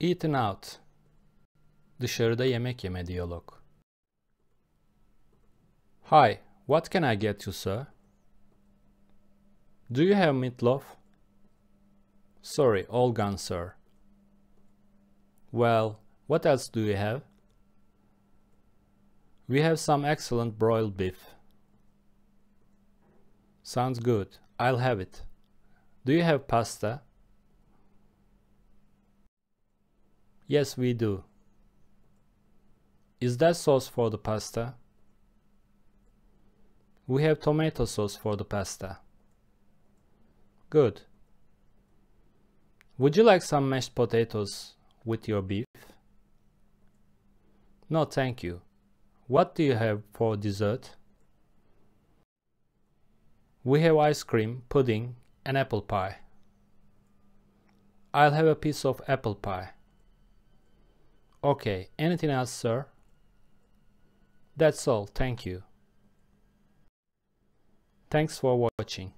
Eaten out. Dışarıda yemek yeme diyalog. Hi, what can I get you, sir? Do you have meatloaf? Sorry, all gone, sir. Well, what else do you have? We have some excellent broiled beef. Sounds good. I'll have it. Do you have pasta? Yes, we do. Is that sauce for the pasta? We have tomato sauce for the pasta. Good. Would you like some mashed potatoes with your beef? No, thank you. What do you have for dessert? We have ice cream, pudding, and apple pie. I'll have a piece of apple pie. Okay, anything else, sir? That's all, thank you. Thanks for watching.